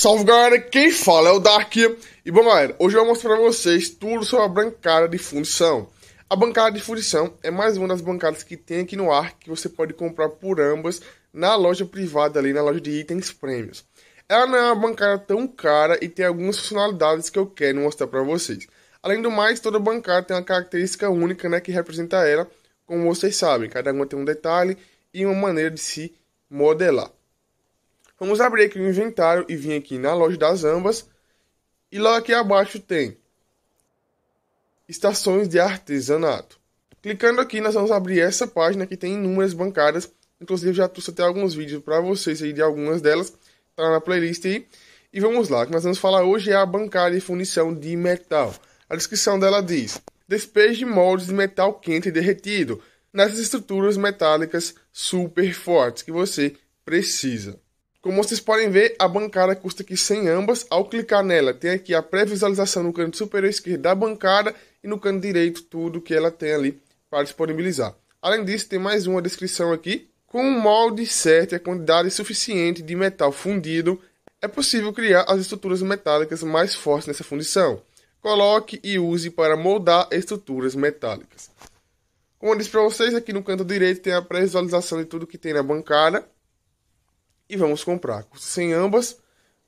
Salve galera, quem fala é o Dark. E bom galera, hoje eu vou mostrar para vocês tudo sobre a bancada de fundição. A bancada de fundição é mais uma das bancadas que tem aqui no ar que você pode comprar por ambas na loja privada ali, na loja de itens prêmios. Ela não é uma bancada tão cara e tem algumas funcionalidades que eu quero mostrar para vocês. Além do mais, toda bancada tem uma característica única né, que representa ela, como vocês sabem, cada uma tem um detalhe e uma maneira de se modelar. Vamos abrir aqui o inventário e vir aqui na loja das ambas. E lá aqui abaixo tem estações de artesanato. Clicando aqui, nós vamos abrir essa página que tem inúmeras bancadas. Inclusive, já trouxe até alguns vídeos para vocês aí de algumas delas. Está na playlist aí. E vamos lá, o que nós vamos falar hoje é a bancada de fundição de metal. A descrição dela diz: despejo de moldes de metal quente derretido nessas estruturas metálicas super fortes que você precisa. Como vocês podem ver, a bancada custa aqui 100 ambas. Ao clicar nela, tem aqui a pré-visualização no canto superior esquerdo da bancada e no canto direito tudo que ela tem ali para disponibilizar. Além disso, tem mais uma descrição aqui. Com um molde certo e a quantidade suficiente de metal fundido, é possível criar as estruturas metálicas mais fortes nessa fundição. Coloque e use para moldar estruturas metálicas. Como eu disse para vocês, aqui no canto direito tem a pré-visualização de tudo que tem na bancada e vamos comprar. Sem ambas,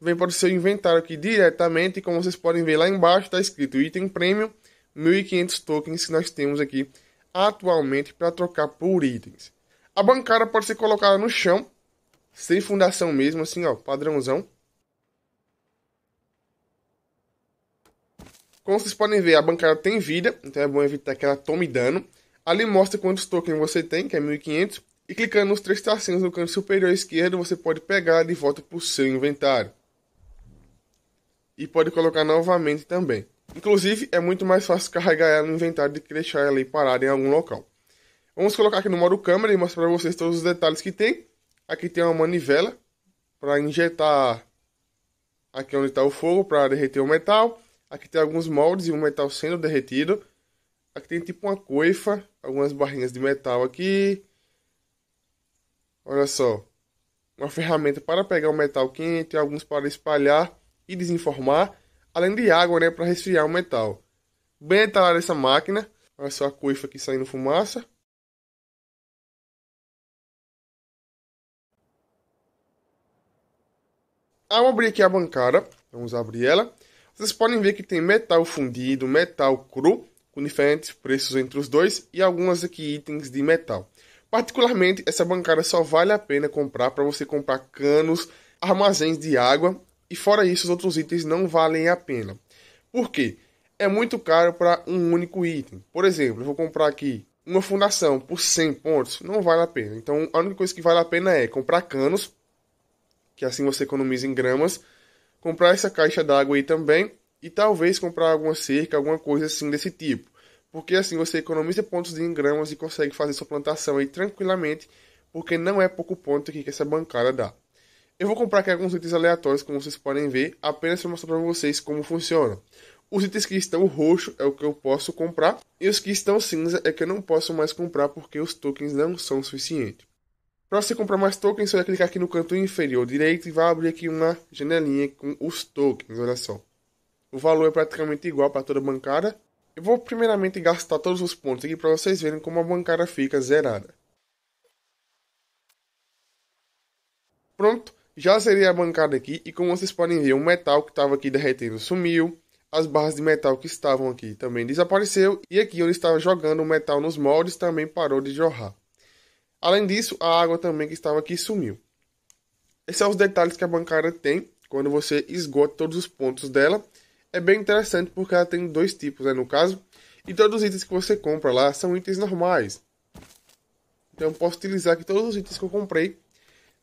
vem para o seu inventário aqui diretamente, como vocês podem ver lá embaixo, está escrito item premium, 1500 tokens que nós temos aqui atualmente para trocar por itens. A bancada pode ser colocada no chão, sem fundação mesmo, assim ó, padrãozão. Como vocês podem ver, a bancada tem vida, então é bom evitar que ela tome dano. Ali mostra quantos tokens você tem, que é 1500. E clicando nos três tracinhos no canto superior esquerdo, você pode pegar de volta para o seu inventário. E pode colocar novamente também. Inclusive, é muito mais fácil carregar ela no inventário do que deixar ela aí parada em algum local. Vamos colocar aqui no modo câmera e mostrar para vocês todos os detalhes que tem. Aqui tem uma manivela para injetar aqui onde está o fogo para derreter o metal. Aqui tem alguns moldes e um metal sendo derretido. Aqui tem tipo uma coifa, algumas barrinhas de metal aqui. Olha só, uma ferramenta para pegar o metal quente, alguns para espalhar e desinformar, além de água né, para resfriar o metal. Bem detalhada essa máquina, olha só a coifa aqui saindo fumaça. Ao abrir aqui a bancada, vamos abrir ela, vocês podem ver que tem metal fundido, metal cru, com diferentes preços entre os dois e algumas aqui itens de metal. Particularmente, essa bancada só vale a pena comprar para você comprar canos, armazéns de água e fora isso os outros itens não valem a pena. Por quê? É muito caro para um único item. Por exemplo, eu vou comprar aqui uma fundação por 100 pontos, não vale a pena. Então, a única coisa que vale a pena é comprar canos, que assim você economiza em gramas, comprar essa caixa d'água aí também e talvez comprar alguma cerca, alguma coisa assim desse tipo. Porque assim você economiza pontos de engramas e consegue fazer sua plantação aí tranquilamente, porque não é pouco ponto aqui que essa bancada dá. Eu vou comprar aqui alguns itens aleatórios, como vocês podem ver, apenas para mostrar para vocês como funciona. Os itens que estão roxo é o que eu posso comprar, e os que estão cinza é que eu não posso mais comprar porque os tokens não são suficientes. Para você comprar mais tokens, você vai clicar aqui no canto inferior direito e vai abrir aqui uma janelinha com os tokens, olha só. O valor é praticamente igual para toda bancada, eu vou primeiramente gastar todos os pontos aqui para vocês verem como a bancada fica zerada. Pronto, já zerei a bancada aqui e como vocês podem ver, o metal que estava aqui derretendo sumiu. As barras de metal que estavam aqui também desapareceu. E aqui onde estava jogando o metal nos moldes também parou de jorrar. Além disso, a água também que estava aqui sumiu. Esses são os detalhes que a bancada tem quando você esgota todos os pontos dela é bem interessante porque ela tem dois tipos, né, no caso. E todos os itens que você compra lá são itens normais. Então posso utilizar aqui todos os itens que eu comprei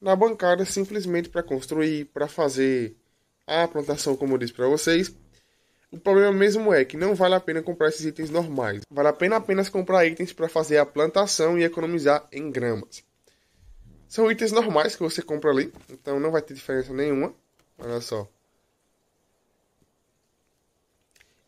na bancada simplesmente para construir, para fazer a plantação, como eu disse para vocês. O problema mesmo é que não vale a pena comprar esses itens normais. Vale a pena apenas comprar itens para fazer a plantação e economizar em gramas. São itens normais que você compra ali, então não vai ter diferença nenhuma. Olha só.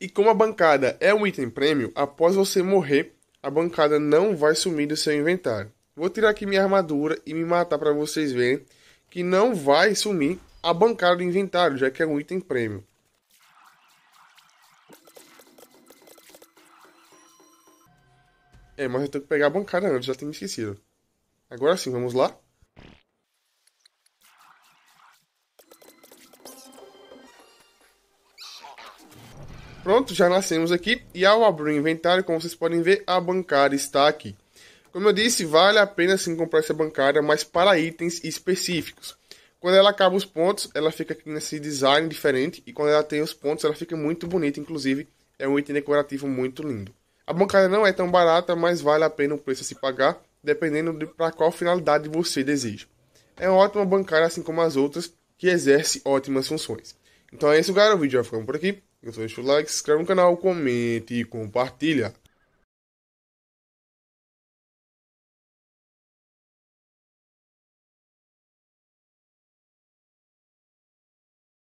E como a bancada é um item prêmio, após você morrer, a bancada não vai sumir do seu inventário. Vou tirar aqui minha armadura e me matar para vocês verem que não vai sumir a bancada do inventário, já que é um item prêmio. É, mas eu tenho que pegar a bancada antes, já tenho esquecido. Agora sim, vamos lá? Pronto, já nascemos aqui e ao abrir o inventário, como vocês podem ver, a bancária está aqui. Como eu disse, vale a pena sim comprar essa bancária, mas para itens específicos. Quando ela acaba os pontos, ela fica aqui nesse design diferente. E quando ela tem os pontos, ela fica muito bonita. Inclusive, é um item decorativo muito lindo. A bancária não é tão barata, mas vale a pena o preço a se pagar, dependendo de para qual finalidade você deseja. É uma ótima bancária, assim como as outras, que exerce ótimas funções. Então é isso, galera. O vídeo vai ficando por aqui. Eu sou o Like, se inscreve no canal, comente e compartilha.